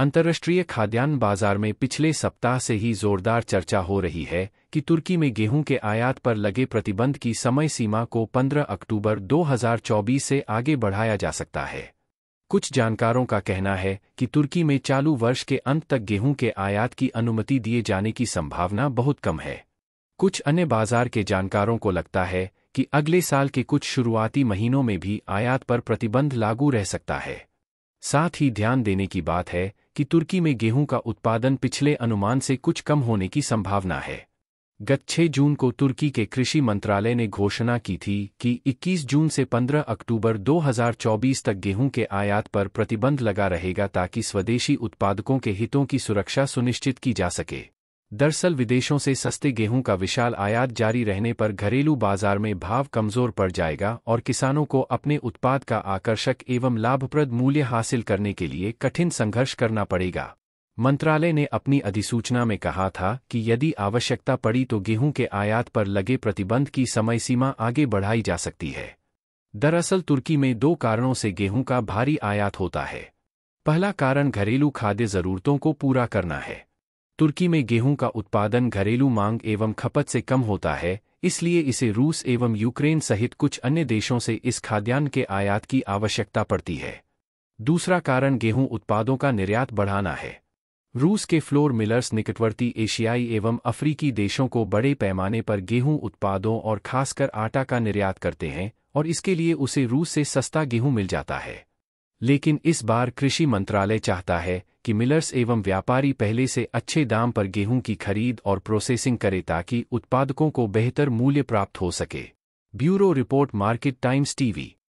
अंतर्राष्ट्रीय खाद्यान्न बाजार में पिछले सप्ताह से ही जोरदार चर्चा हो रही है कि तुर्की में गेहूं के आयात पर लगे प्रतिबंध की समय सीमा को 15 अक्टूबर 2024 से आगे बढ़ाया जा सकता है कुछ जानकारों का कहना है कि तुर्की में चालू वर्ष के अंत तक गेहूं के आयात की अनुमति दिए जाने की संभावना बहुत कम है कुछ अन्य बाजार के जानकारों को लगता है कि अगले साल के कुछ शुरुआती महीनों में भी आयात पर प्रतिबंध लागू रह सकता है साथ ही ध्यान देने की बात है कि तुर्की में गेहूं का उत्पादन पिछले अनुमान से कुछ कम होने की संभावना है गत 6 जून को तुर्की के कृषि मंत्रालय ने घोषणा की थी कि 21 जून से 15 अक्टूबर 2024 तक गेहूं के आयात पर प्रतिबंध लगा रहेगा ताकि स्वदेशी उत्पादकों के हितों की सुरक्षा सुनिश्चित की जा सके दरअसल विदेशों से सस्ते गेहूं का विशाल आयात जारी रहने पर घरेलू बाजार में भाव कमजोर पड़ जाएगा और किसानों को अपने उत्पाद का आकर्षक एवं लाभप्रद मूल्य हासिल करने के लिए कठिन संघर्ष करना पड़ेगा मंत्रालय ने अपनी अधिसूचना में कहा था कि यदि आवश्यकता पड़ी तो गेहूं के आयात पर लगे प्रतिबंध की समय सीमा आगे बढ़ाई जा सकती है दरअसल तुर्की में दो कारणों से गेहूं का भारी आयात होता है पहला कारण घरेलू खाद्य जरूरतों को पूरा करना है तुर्की में गेहूं का उत्पादन घरेलू मांग एवं खपत से कम होता है इसलिए इसे रूस एवं यूक्रेन सहित कुछ अन्य देशों से इस खाद्यान्न के आयात की आवश्यकता पड़ती है दूसरा कारण गेहूं उत्पादों का निर्यात बढ़ाना है रूस के फ्लोर मिलर्स निकटवर्ती एशियाई एवं अफ्रीकी देशों को बड़े पैमाने पर गेहूं उत्पादों और खासकर आटा का निर्यात करते हैं और इसके लिए उसे रूस से सस्ता गेहूं मिल जाता है लेकिन इस बार कृषि मंत्रालय चाहता है कि मिलर्स एवं व्यापारी पहले से अच्छे दाम पर गेहूं की खरीद और प्रोसेसिंग करे ताकि उत्पादकों को बेहतर मूल्य प्राप्त हो सके bureau report Market Times TV